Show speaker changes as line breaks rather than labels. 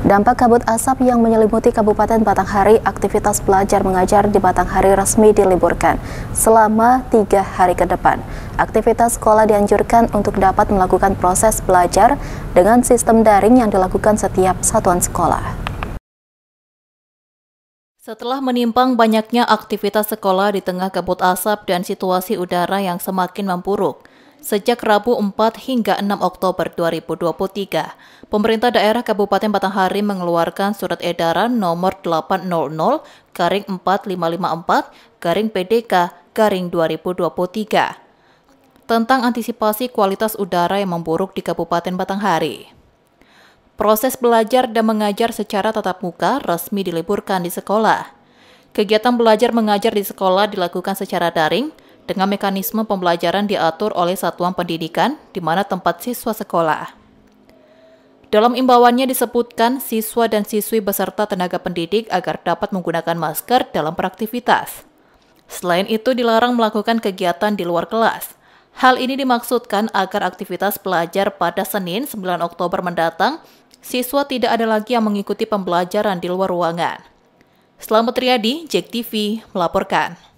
Dampak kabut asap yang menyelimuti Kabupaten Batanghari, aktivitas belajar mengajar di Batanghari resmi diliburkan selama tiga hari ke depan. Aktivitas sekolah dianjurkan untuk dapat melakukan proses belajar dengan sistem daring yang dilakukan setiap satuan sekolah.
Setelah menimpang banyaknya aktivitas sekolah di tengah kabut asap dan situasi udara yang semakin memburuk, Sejak Rabu 4 hingga 6 Oktober 2023, pemerintah daerah Kabupaten Batanghari mengeluarkan surat edaran nomor 800 garing 4554 garing PDK garing 2023 tentang antisipasi kualitas udara yang memburuk di Kabupaten Batanghari. Proses belajar dan mengajar secara tatap muka resmi diliburkan di sekolah. Kegiatan belajar mengajar di sekolah dilakukan secara daring, dengan mekanisme pembelajaran diatur oleh satuan pendidikan di mana tempat siswa sekolah. Dalam imbauannya disebutkan siswa dan siswi beserta tenaga pendidik agar dapat menggunakan masker dalam beraktivitas. Selain itu dilarang melakukan kegiatan di luar kelas. Hal ini dimaksudkan agar aktivitas pelajar pada Senin 9 Oktober mendatang, siswa tidak ada lagi yang mengikuti pembelajaran di luar ruangan. Selamat Riyadi, JEK TV,
melaporkan.